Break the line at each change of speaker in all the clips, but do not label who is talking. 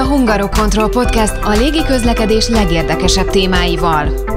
a Hungarokontroll Podcast a légiközlekedés legérdekesebb témáival.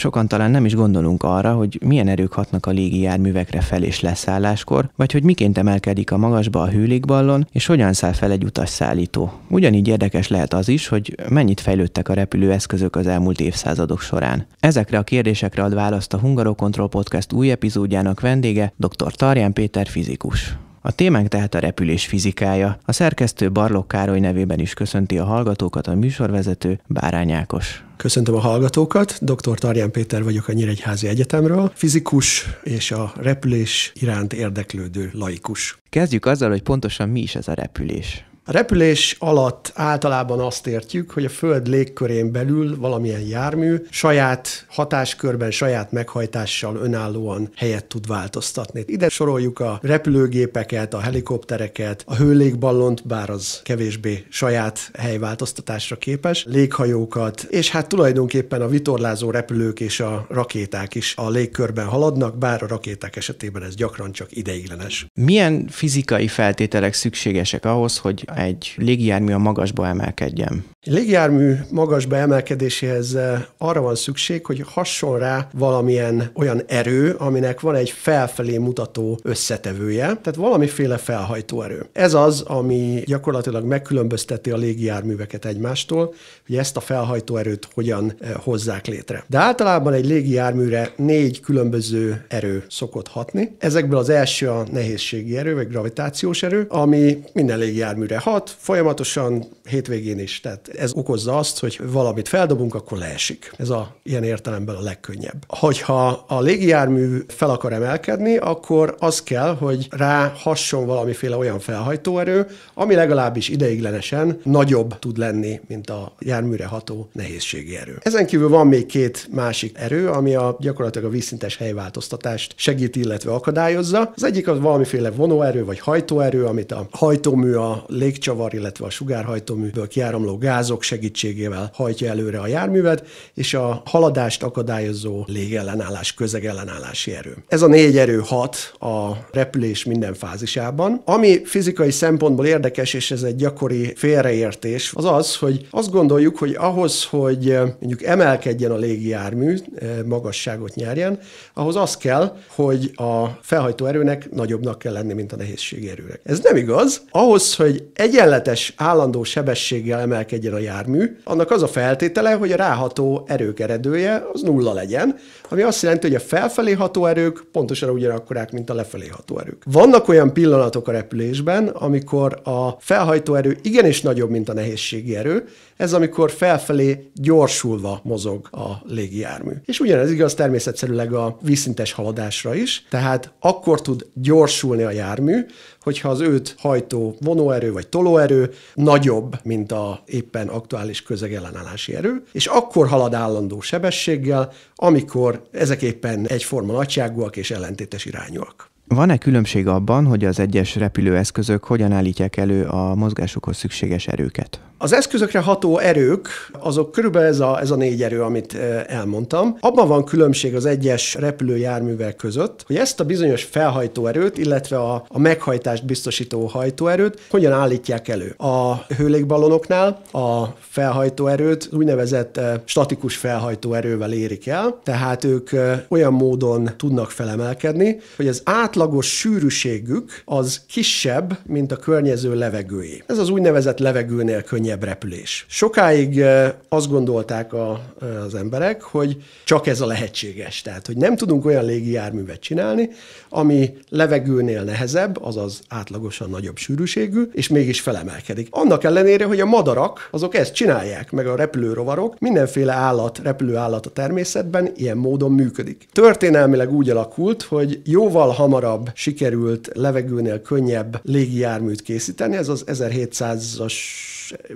Sokan talán nem is gondolunk arra, hogy milyen erők hatnak a légijárművekre fel és leszálláskor, vagy hogy miként emelkedik a magasba a hűlékballon, és hogyan száll fel egy utasszállító. Ugyanígy érdekes lehet az is, hogy mennyit fejlődtek a repülőeszközök az elmúlt évszázadok során. Ezekre a kérdésekre ad választ a Hungarokontroll Podcast új epizódjának vendége, dr. Tarján Péter fizikus. A témánk tehát a repülés fizikája. A szerkesztő Barlok Károly nevében is köszönti a hallgatókat a műsorvezető Bárány Ákos.
Köszöntöm a hallgatókat, dr. Tarján Péter vagyok a Nyíregyházi Egyetemről, fizikus és a repülés iránt érdeklődő laikus. Kezdjük
azzal, hogy pontosan mi is ez a repülés.
A repülés alatt általában azt értjük, hogy a Föld légkörén belül valamilyen jármű saját hatáskörben, saját meghajtással önállóan helyet tud változtatni. Ide soroljuk a repülőgépeket, a helikoptereket, a hőlégballont, bár az kevésbé saját helyváltoztatásra képes, léghajókat, és hát tulajdonképpen a vitorlázó repülők és a rakéták is a légkörben haladnak, bár a rakéták esetében ez gyakran csak ideiglenes.
Milyen fizikai feltételek szükségesek ahhoz, hogy egy légijármű a magasba emelkedjen?
légijármű magasba emelkedéséhez eh, arra van szükség, hogy hasson rá valamilyen olyan erő, aminek van egy felfelé mutató összetevője, tehát valamiféle felhajtó erő. Ez az, ami gyakorlatilag megkülönbözteti a légijárműveket egymástól, hogy ezt a felhajtó erőt hogyan eh, hozzák létre. De általában egy légijárműre négy különböző erő szokott hatni. Ezekből az első a nehézségi erő, vagy gravitációs erő, ami minden légijárműre hat folyamatosan hétvégén is. Tehát ez okozza azt, hogy valamit feldobunk, akkor leesik. Ez a ilyen értelemben a legkönnyebb. Hogyha a légijármű fel akar emelkedni, akkor az kell, hogy rá hasson valamiféle olyan felhajtóerő, ami legalábbis ideiglenesen nagyobb tud lenni, mint a járműre ható nehézségi erő. Ezen kívül van még két másik erő, ami a gyakorlatilag a vízszintes helyváltoztatást segít, illetve akadályozza. Az egyik az valamiféle vonóerő vagy hajtóerő, amit a hajtómű a lég légcsavar, illetve a sugárhajtóműből kiáramló gázok segítségével hajtja előre a járművet, és a haladást akadályozó légellenállás, közegellenállási erő. Ez a négy erő hat a repülés minden fázisában. Ami fizikai szempontból érdekes, és ez egy gyakori félreértés, az az, hogy azt gondoljuk, hogy ahhoz, hogy eh, mondjuk emelkedjen a légijármű, eh, magasságot nyerjen, ahhoz az kell, hogy a felhajtó erőnek nagyobbnak kell lenni, mint a nehézség erőnek. Ez nem igaz. Ahhoz, hogy egyenletes állandó sebességgel emelkedjen a jármű, annak az a feltétele, hogy a ráható erők eredője az nulla legyen, ami azt jelenti, hogy a felfelé ható erők pontosan ugyanakkorák, mint a lefelé ható erők. Vannak olyan pillanatok a repülésben, amikor a felhajtó erő igenis nagyobb, mint a nehézségi erő, ez amikor felfelé gyorsulva mozog a légijármű. És ugyanez igaz természetszerűleg a vízszintes haladásra is, tehát akkor tud gyorsulni a jármű, hogyha az őt hajtó vonóerő vagy egy tolóerő nagyobb, mint a éppen aktuális közegellenállási erő, és akkor halad állandó sebességgel, amikor ezek éppen egyforma nagyságúak és ellentétes irányúak.
Van-e különbség abban, hogy az egyes repülőeszközök hogyan állítják elő a mozgásukhoz szükséges erőket?
Az eszközökre ható erők, azok körülbelül ez a, ez a négy erő, amit eh, elmondtam. Abban van különbség az egyes repülőjárművek között, hogy ezt a bizonyos felhajtóerőt, illetve a, a meghajtást biztosító hajtóerőt hogyan állítják elő. A hőlékballonoknál a felhajtóerőt úgynevezett eh, statikus felhajtóerővel érik el, tehát ők eh, olyan módon tudnak felemelkedni, hogy az átlag átlagos sűrűségük az kisebb, mint a környező levegőé. Ez az úgynevezett levegőnél könnyebb repülés. Sokáig eh, azt gondolták a, az emberek, hogy csak ez a lehetséges. Tehát, hogy nem tudunk olyan légijárművet csinálni, ami levegőnél nehezebb, azaz átlagosan nagyobb sűrűségű, és mégis felemelkedik. Annak ellenére, hogy a madarak azok ezt csinálják, meg a repülőrovarok, mindenféle állat, repülőállat a természetben ilyen módon működik. Történelmileg úgy alakult, hogy jóval hamarabb hamarabb sikerült levegőnél könnyebb légijárműt készíteni. Ez az 1700-as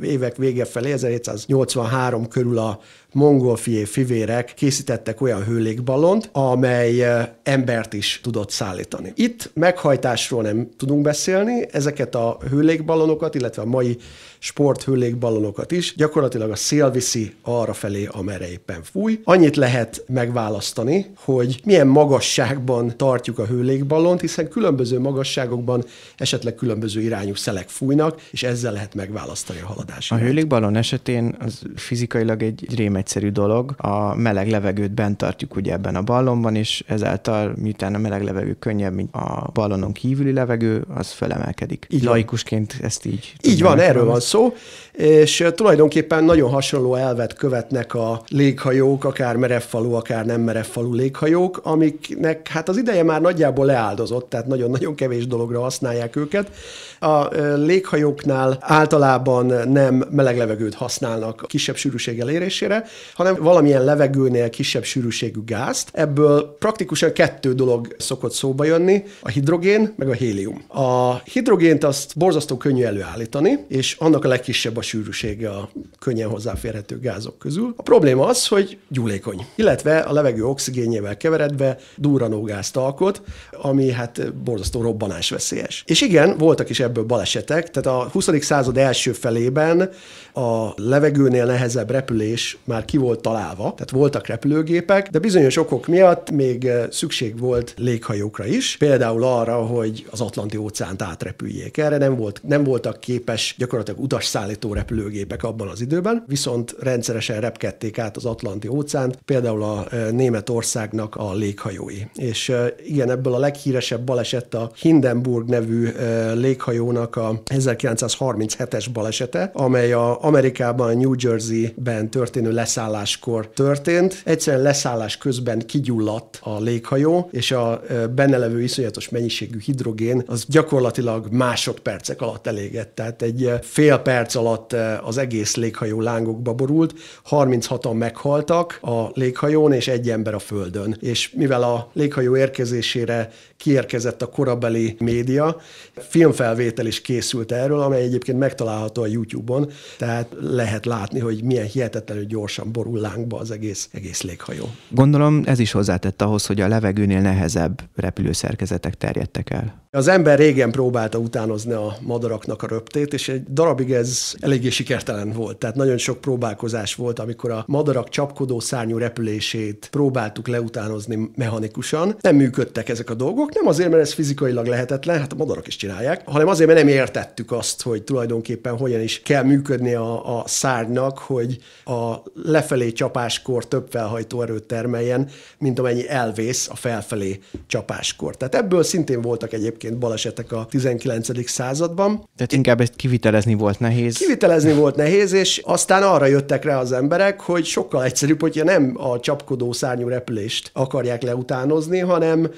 évek vége felé, 1783 körül a mongol fié, fivérek készítettek olyan hőlékballont, amely eh, embert is tudott szállítani. Itt meghajtásról nem tudunk beszélni, ezeket a hőlékballonokat, illetve a mai sporthőlékballonokat is, gyakorlatilag a szél viszi arra felé, amerre éppen fúj. Annyit lehet megválasztani, hogy milyen magasságban tartjuk a hőlékballont, hiszen különböző magasságokban esetleg különböző irányú szelek fújnak, és ezzel lehet megválasztani a haladást.
A hőlékballon esetén az fizikailag egy rémes egyszerű dolog. A meleg levegőt bent tartjuk ugye ebben a ballonban, és ezáltal miután a meleg levegő könnyebb, mint a ballonon kívüli levegő, az felemelkedik. Így Laikusként ezt így. Így van, erről van
szó, és tulajdonképpen nagyon hasonló elvet követnek a léghajók, akár merevfalú, akár nem merevfalú léghajók, amiknek hát az ideje már nagyjából leáldozott, tehát nagyon-nagyon kevés dologra használják őket. A léghajóknál általában nem meleg levegőt használnak kisebb sűrűség elérésére, hanem valamilyen levegőnél kisebb sűrűségű gázt. Ebből praktikusan kettő dolog szokott szóba jönni, a hidrogén meg a hélium. A hidrogént azt borzasztó könnyű előállítani, és annak a legkisebb a sűrűsége a könnyen hozzáférhető gázok közül. A probléma az, hogy gyúlékony, illetve a levegő oxigénjével keveredve gázt alkot, ami hát borzasztó robbanásveszélyes. És igen, voltak is ebből balesetek, tehát a 20. század első felében a levegőnél nehezebb repülés már már ki volt találva, tehát voltak repülőgépek, de bizonyos okok miatt még eh, szükség volt léghajókra is, például arra, hogy az Atlanti óceánt átrepüljék. Erre nem, volt, nem voltak képes gyakorlatilag utasszállító repülőgépek abban az időben, viszont rendszeresen repkedték át az Atlanti óceánt, például a eh, Németországnak a léghajói. És eh, igen, ebből a leghíresebb baleset a Hindenburg nevű léghajónak a 1937-es balesete, amely a Amerikában, New Jersey-ben történő lesz leszálláskor történt. Egyszerűen leszállás közben kigyulladt a léghajó, és a benne levő iszonyatos mennyiségű hidrogén az gyakorlatilag másodpercek alatt elégett. Tehát egy fél perc alatt az egész léghajó lángokba borult, 36-an meghaltak a léghajón, és egy ember a földön. És mivel a léghajó érkezésére kiérkezett a korabeli média, filmfelvétel is készült erről, amely egyébként megtalálható a YouTube-on, tehát lehet látni, hogy milyen hihetetlenül gyorsan folyamatosan borul lángba az egész, egész léghajó.
Gondolom ez is hozzátett ahhoz, hogy a levegőnél nehezebb repülőszerkezetek terjedtek el.
Az ember régen próbálta utánozni a madaraknak a röptét, és egy darabig ez eléggé sikertelen volt. Tehát nagyon sok próbálkozás volt, amikor a madarak csapkodó szárnyú repülését próbáltuk leutánozni mechanikusan. Nem működtek ezek a dolgok, nem azért, mert ez fizikailag lehetetlen, hát a madarak is csinálják, hanem azért, mert nem értettük azt, hogy tulajdonképpen hogyan is kell működni a, a szárnynak, hogy a lefelé csapáskor több erőt termeljen, mint amennyi elvész a felfelé csapáskor. Tehát ebből szintén voltak egyébként balesetek a 19.
században. Tehát inkább ezt kivitelezni volt nehéz.
Kivitelezni volt nehéz, és aztán arra jöttek rá az emberek, hogy sokkal egyszerűbb, hogyha nem a csapkodó szárnyú repülést akarják leutánozni, hanem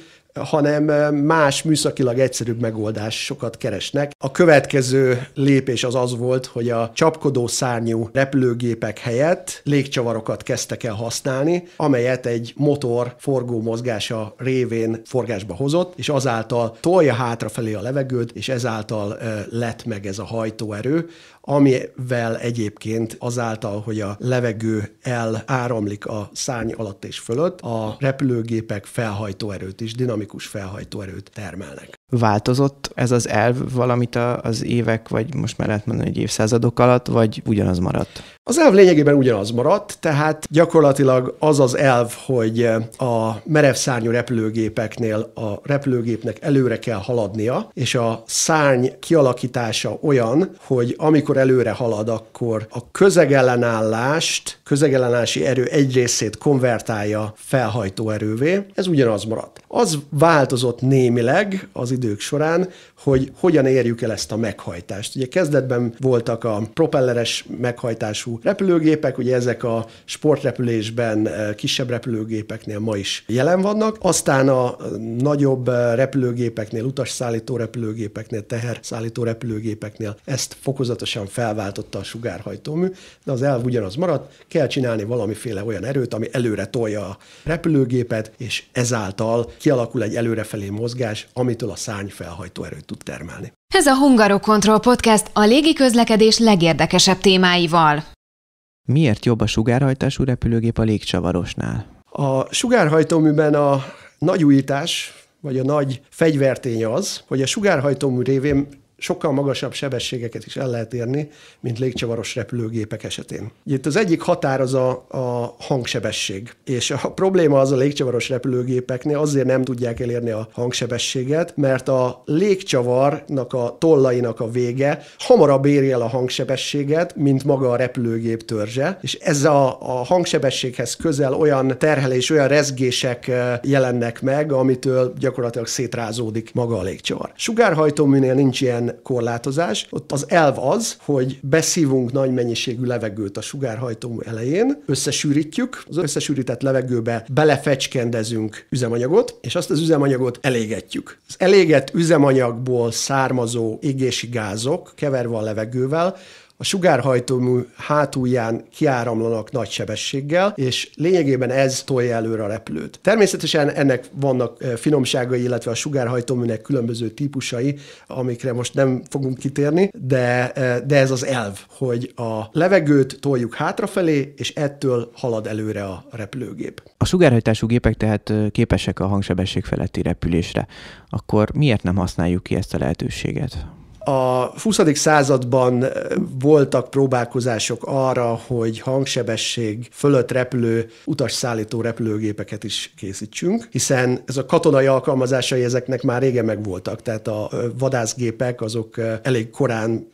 hanem más műszakilag egyszerűbb megoldásokat keresnek. A következő lépés az az volt, hogy a csapkodó szárnyú repülőgépek helyett légcsavarokat kezdtek el használni, amelyet egy motor forgó mozgása révén forgásba hozott, és azáltal tolja hátrafelé a levegőt, és ezáltal lett meg ez a hajtóerő, amivel egyébként azáltal, hogy a levegő eláramlik a szárny alatt és fölött, a repülőgépek felhajtóerőt is dinamikus dinamikus felhajtóerőt termelnek.
Változott ez az elv valamit az évek, vagy most már lehet mondani, hogy évszázadok alatt, vagy ugyanaz maradt? Az elv lényegében
ugyanaz maradt, tehát gyakorlatilag az az elv, hogy eh, a merevszárnyú repülőgépeknél a repülőgépnek előre kell haladnia, és a szárny kialakítása olyan, hogy amikor előre halad, akkor a közegellenállást, közegellenállási erő egy részét konvertálja felhajtó erővé. Ez ugyanaz maradt. Az változott némileg az idők során, hogy hogyan érjük el ezt a meghajtást. Ugye kezdetben voltak a propelleres meghajtású repülőgépek, ugye ezek a sportrepülésben eh, kisebb repülőgépeknél ma is jelen vannak, aztán a eh, nagyobb eh, repülőgépeknél, utasszállító repülőgépeknél, teherszállító repülőgépeknél ezt fokozatosan felváltotta a sugárhajtómű, de az elv ugyanaz maradt, kell csinálni valamiféle olyan erőt, ami előre tolja a repülőgépet, és ezáltal kialakul egy előrefelé mozgás, amitől a szárny felhajtó erőt tud termelni.
Ez a Hungarokontroll Podcast a légiközlekedés legérdekesebb témáival. Miért jobb a sugárhajtású repülőgép a légcsavarosnál?
A sugárhajtóműben a nagy újítás, vagy a nagy fegyvertény az, hogy a sugárhajtómű révén sokkal magasabb sebességeket is el lehet érni, mint légcsavaros repülőgépek esetén. Itt az egyik határ az a, a hangsebesség, és a probléma az a légcsavaros repülőgépeknél azért nem tudják elérni a hangsebességet, mert a légcsavarnak a tollainak a vége hamarabb éri el a hangsebességet, mint maga a repülőgép törzse, és ez a, a hangsebességhez közel olyan terhelés, olyan rezgések eh, jelennek meg, amitől gyakorlatilag szétrázódik maga a légcsavar. Sugárhajtóműnél nincs ilyen ilyen korlátozás. Ott az elv az, hogy beszívunk nagy mennyiségű levegőt a sugárhajtó elején, összesűrítjük, az összesűrített levegőbe belefecskendezünk üzemanyagot, és azt az üzemanyagot elégetjük. Az elégett üzemanyagból származó égési gázok keverve a levegővel a sugárhajtómű hátulján kiáramlanak nagy sebességgel, és lényegében ez tolja előre a repülőt. Természetesen ennek vannak finomságai, illetve a sugárhajtóműnek különböző típusai, amikre most nem fogunk kitérni, de, de ez az elv, hogy a levegőt toljuk hátrafelé, és ettől halad előre a repülőgép.
A sugárhajtású gépek tehát képesek a hangsebesség feletti repülésre. Akkor miért nem használjuk ki ezt a lehetőséget?
A 20. században eh, voltak próbálkozások arra, hogy hangsebesség fölött repülő utasszállító repülőgépeket is készítsünk, hiszen ez a katonai alkalmazásai ezeknek már régen megvoltak, tehát a eh, vadászgépek azok eh, elég korán,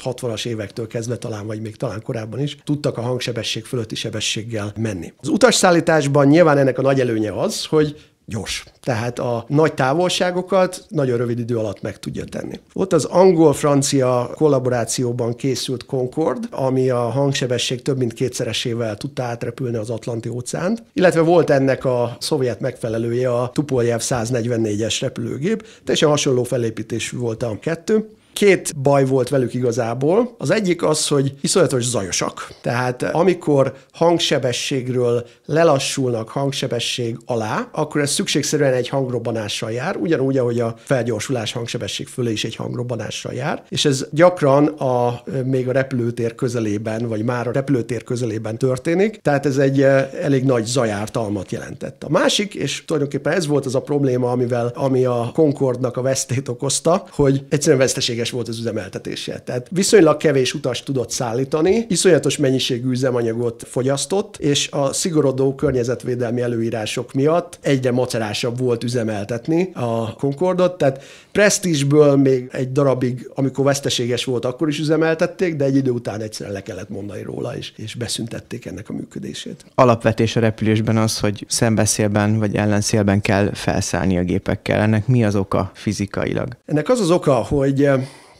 60 as évektől kezdve talán, vagy még talán korábban is, tudtak a hangsebesség fölötti sebességgel menni. Az utasszállításban nyilván ennek a nagy előnye az, hogy gyors. Tehát a nagy távolságokat nagyon rövid idő alatt meg tudja tenni. Ott az angol-francia kollaborációban készült Concord, ami a hangsebesség több mint kétszeresével tudta átrepülni az Atlanti óceánt, illetve volt ennek a szovjet megfelelője a Tupoljev 144-es repülőgép, teljesen hasonló felépítésű volt a kettő. Két baj volt velük igazából. Az egyik az, hogy iszonyatos zajosak. Tehát eh, amikor hangsebességről lelassulnak hangsebesség alá, akkor ez szükségszerűen egy hangrobbanással jár, ugyanúgy, ahogy a felgyorsulás hangsebesség fölé is egy hangrobbanással jár, és ez gyakran a, eh, még a repülőtér közelében, vagy már a repülőtér közelében történik, tehát ez egy eh, elég nagy zajártalmat jelentett. A másik, és tulajdonképpen ez volt az a probléma, amivel, ami a Concordnak a vesztét okozta, hogy egyszerűen veszteséges nyereséges volt az üzemeltetése. Tehát viszonylag kevés utas tudott szállítani, iszonyatos mennyiségű üzemanyagot fogyasztott, és a szigorodó környezetvédelmi előírások miatt egyre macerásabb volt üzemeltetni a Concordot, tehát presztízsből még egy darabig, amikor veszteséges volt, akkor is üzemeltették, de egy idő után egyszerűen le kellett mondani róla, és, és beszüntették ennek a működését.
Alapvetés a repülésben az, hogy szembeszélben vagy ellenszélben kell felszállni a gépekkel. Ennek mi az oka fizikailag?
Ennek az az oka, hogy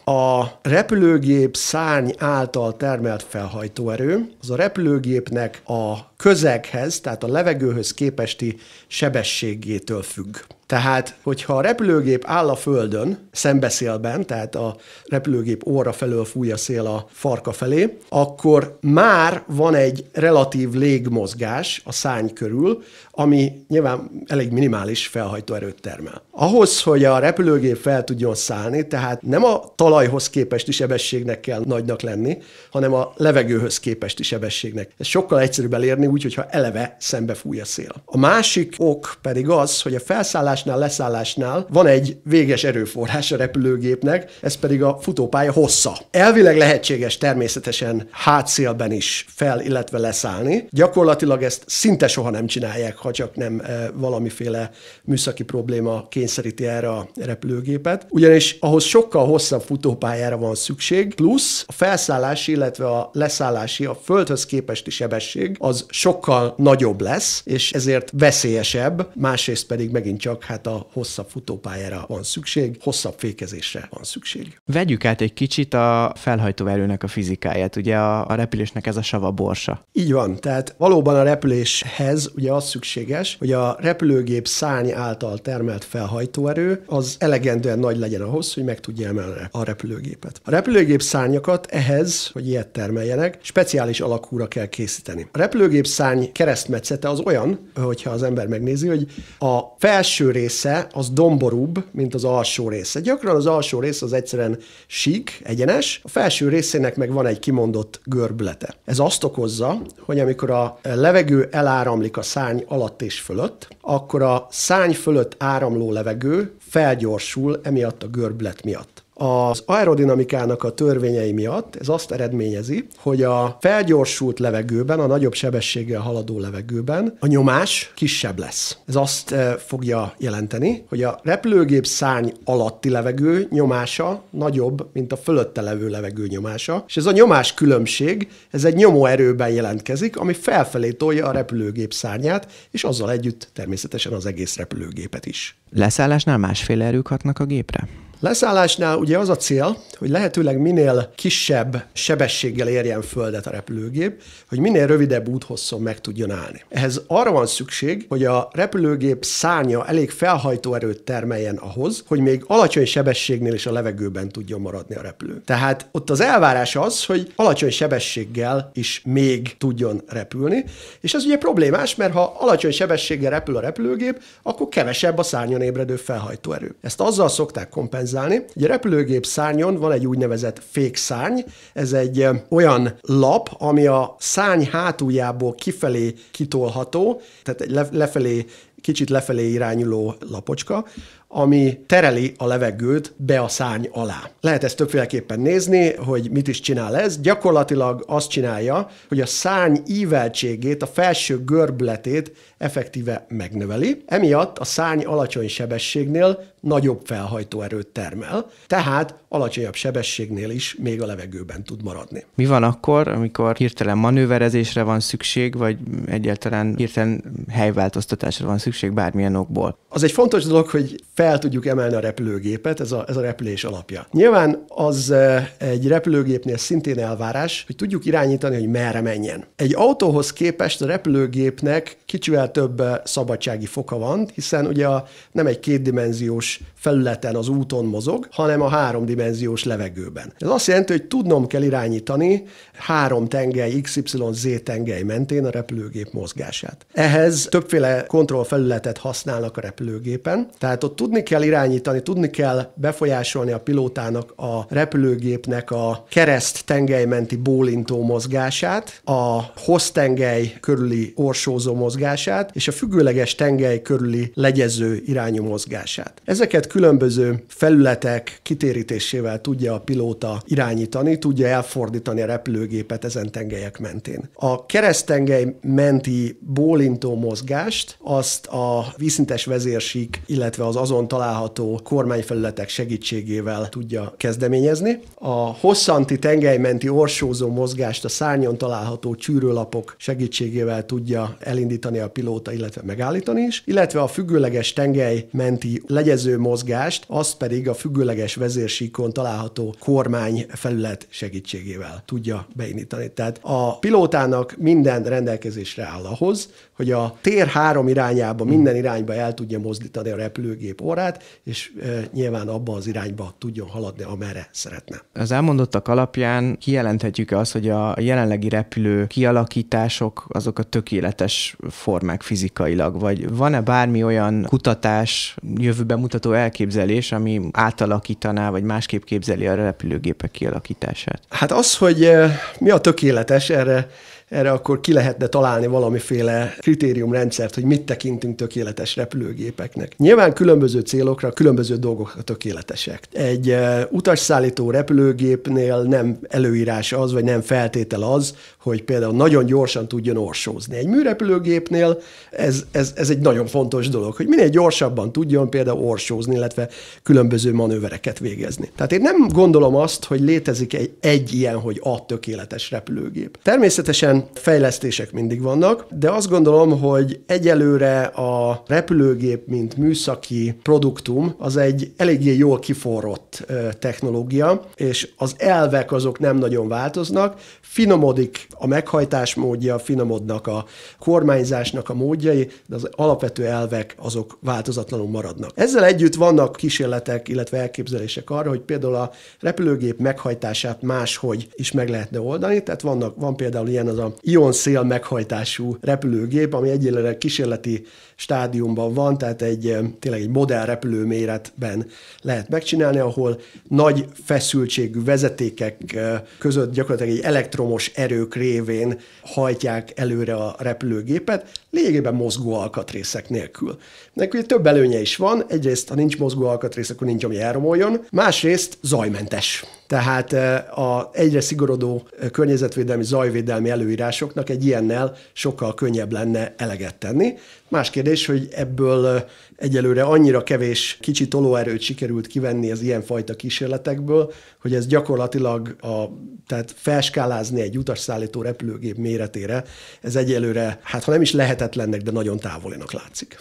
a repülőgép szárny által termelt felhajtóerő, az a repülőgépnek a közeghez, tehát a levegőhöz képesti sebességétől függ. Tehát, hogyha a repülőgép áll a földön, szembeszélben, tehát a repülőgép óra felől fúj a szél a farka felé, akkor már van egy relatív légmozgás a szány körül, ami nyilván elég minimális felhajtóerőt termel. Ahhoz, hogy a repülőgép fel tudjon szállni, tehát nem a talajhoz képesti sebességnek kell nagynak lenni, hanem a levegőhöz képesti sebességnek. Ez sokkal egyszerűbb elérni úgyhogy ha eleve szembe fúj a szél. A másik ok pedig az, hogy a felszállás szállásnál, leszállásnál van egy véges erőforrás a repülőgépnek, ez pedig a futópálya hossza. Elvileg lehetséges természetesen hátszélben is fel, illetve leszállni. Gyakorlatilag ezt szinte soha nem csinálják, ha csak nem e, valamiféle műszaki probléma kényszeríti erre a repülőgépet. Ugyanis ahhoz sokkal hosszabb futópályára van szükség, plusz a felszállási, illetve a leszállási, a földhöz képesti sebesség az sokkal nagyobb lesz, és ezért veszélyesebb, másrészt pedig megint csak hát a hosszabb futópályára van szükség, hosszabb fékezésre van szükség.
Vegyük át egy kicsit a felhajtóerőnek a fizikáját, ugye a, a repülésnek ez a sava borsa.
Így van, tehát valóban a repüléshez ugye az szükséges, hogy a repülőgép szárny által termelt felhajtóerő az elegendően nagy legyen ahhoz, hogy meg tudja emelni a repülőgépet. A repülőgép szárnyakat ehhez, hogy ilyet termeljenek, speciális alakúra kell készíteni. A repülőgép szárny keresztmetszete az olyan, hogyha az ember megnézi, hogy a felső része az domborúbb, mint az alsó része. Gyakran az alsó része az egyszerűen sík, egyenes, a felső részének meg van egy kimondott görblete. Ez azt okozza, hogy amikor a levegő eláramlik a szárny alatt és fölött, akkor a szárny fölött áramló levegő felgyorsul emiatt a görblet miatt. Az aerodinamikának a törvényei miatt ez azt eredményezi, hogy a felgyorsult levegőben, a nagyobb sebességgel haladó levegőben a nyomás kisebb lesz. Ez azt eh, fogja jelenteni, hogy a repülőgép szárny alatti levegő nyomása nagyobb, mint a fölötte levő levegő nyomása, és ez a nyomás különbség, ez egy nyomóerőben jelentkezik, ami felfelé tolja a repülőgép szárnyát, és azzal együtt természetesen az egész repülőgépet
is. Leszállásnál másféle erők hatnak a gépre?
Leszállásnál ugye az a cél, hogy lehetőleg minél kisebb sebességgel érjen földet a repülőgép, hogy minél rövidebb úthosszon meg tudjon állni. Ehhez arra van szükség, hogy a repülőgép szárnya elég felhajtó erőt termeljen ahhoz, hogy még alacsony sebességnél is a levegőben tudjon maradni a repülő. Tehát ott az elvárás az, hogy alacsony sebességgel is még tudjon repülni, és ez ugye problémás, mert ha alacsony sebességgel repül a repülőgép, akkor kevesebb a szárnyon ébredő felhajtóerő. Ezt azzal szokták kompenzálni, kompenzálni. Ugye a repülőgép szárnyon van egy úgynevezett fékszárny, ez egy olyan lap, ami a szárny hátuljából kifelé kitolható, tehát egy lefelé kicsit lefelé irányuló lapocska, ami tereli a levegőt be a szárny alá. Lehet ezt többféleképpen nézni, hogy mit is csinál ez. Gyakorlatilag azt csinálja, hogy a szárny íveltségét, a felső görbletét effektíve megnöveli. Emiatt a szárny alacsony sebességnél nagyobb felhajtóerőt termel, tehát alacsonyabb sebességnél is még a levegőben tud maradni.
Mi van akkor, amikor hirtelen manőverezésre van szükség, vagy egyáltalán hirtelen helyváltoztatásra van szükség bármilyen okból? Az
egy fontos dolog, hogy fel tudjuk emelni a repülőgépet, ez a, ez a repülés alapja.
Nyilván az
eh, egy repülőgépnél szintén elvárás, hogy tudjuk irányítani, hogy merre menjen. Egy autóhoz képest a repülőgépnek kicsivel több eh, szabadsági foka van, hiszen ugye a, nem egy kétdimenziós felületen az úton mozog, hanem a háromdimenziós levegőben. Ez azt jelenti, hogy tudnom kell irányítani három tengely, XYZ tengely mentén a repülőgép mozgását. Ehhez többféle kontrollfelületet használnak a repülőgépen, tehát ott tudni kell irányítani, tudni kell befolyásolni a pilótának a repülőgépnek a kereszt tengelymenti bólintó mozgását, a hoztengely körüli orsózó mozgását, és a függőleges tengely körüli legyező irányú mozgását. Ezek Ezeket különböző felületek kitérítésével tudja a pilóta irányítani, tudja elfordítani a repülőgépet ezen tengelyek mentén. A keresztengely menti bólintó mozgást azt a vízszintes vezérsík, illetve az azon található kormányfelületek segítségével tudja kezdeményezni. A hosszanti tengely menti orsózó mozgást a szárnyon található csűrőlapok segítségével tudja elindítani a pilóta, illetve megállítani is, illetve a függőleges tengely menti legyező vező mozgást, azt pedig a függőleges vezérsíkon található kormány felület segítségével tudja beindítani. Tehát a pilótának minden rendelkezésre áll ahhoz, hogy a tér három irányába, minden irányba el tudja mozdítani a repülőgép órát, és e, nyilván abba az irányba tudjon haladni, amerre szeretne.
Az elmondottak alapján kijelenthetjük azt, hogy a jelenlegi repülő kialakítások azok a tökéletes formák fizikailag, vagy van-e bármi olyan kutatás, jövőben mutatás, szolgáltató elképzelés, ami átalakítaná, vagy másképp képzeli a repülőgépek kialakítását?
Hát az, hogy eh, mi a tökéletes, erre erre akkor ki lehetne találni valamiféle kritériumrendszert, hogy mit tekintünk tökéletes repülőgépeknek. Nyilván különböző célokra különböző dolgok a tökéletesek. Egy e, utasszállító repülőgépnél nem előírás az, vagy nem feltétel az, hogy például nagyon gyorsan tudjon orsózni. Egy műrepülőgépnél ez, ez, ez egy nagyon fontos dolog, hogy minél gyorsabban tudjon például orsózni, illetve különböző manővereket végezni. Tehát én nem gondolom azt, hogy létezik egy, egy ilyen, hogy a tökéletes repülőgép. Természetesen ilyen fejlesztések mindig vannak, de azt gondolom, hogy egyelőre a repülőgép, mint műszaki produktum, az egy eléggé jól kiforrott technológia, és az elvek azok nem nagyon változnak, finomodik a meghajtás módja, finomodnak a kormányzásnak a módjai, de az alapvető elvek azok változatlanul maradnak. Ezzel együtt vannak kísérletek, illetve elképzelések arra, hogy például a repülőgép meghajtását máshogy is meg lehetne oldani, tehát vannak, van például ilyen az a Ion szél meghajtású repülőgép, ami egyelőre kísérleti stádiumban van, tehát egy eh, tényleg egy modell repülő méretben lehet megcsinálni, ahol nagy feszültségű vezetékek eh, között gyakorlatilag egy elektromos erők révén hajtják előre a repülőgépet, lényegében mozgó alkatrészek nélkül. Nek ugye több előnye is van, egyrészt ha nincs mozgó alkatrész, akkor nincs ami elromoljon, másrészt zajmentes. Tehát eh, a egyre szigorodó környezetvédelmi, zajvédelmi előírások előírásoknak egy ilyennel sokkal könnyebb lenne eleget tenni. Más kérdés, hogy ebből egyelőre annyira kevés kicsi tolóerőt sikerült kivenni az ilyenfajta kísérletekből, hogy ez gyakorlatilag a, tehát felskálázni egy utasszállító repülőgép méretére, ez egyelőre, hát ha nem is lehetetlennek, de nagyon távolinak látszik.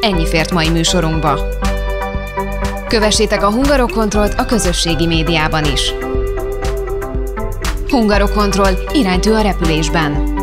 Ennyi fért mai műsorunkba. Kövessétek a Hungarokontrollt a közösségi médiában is. Hungarokontroll iránytű a repülésben.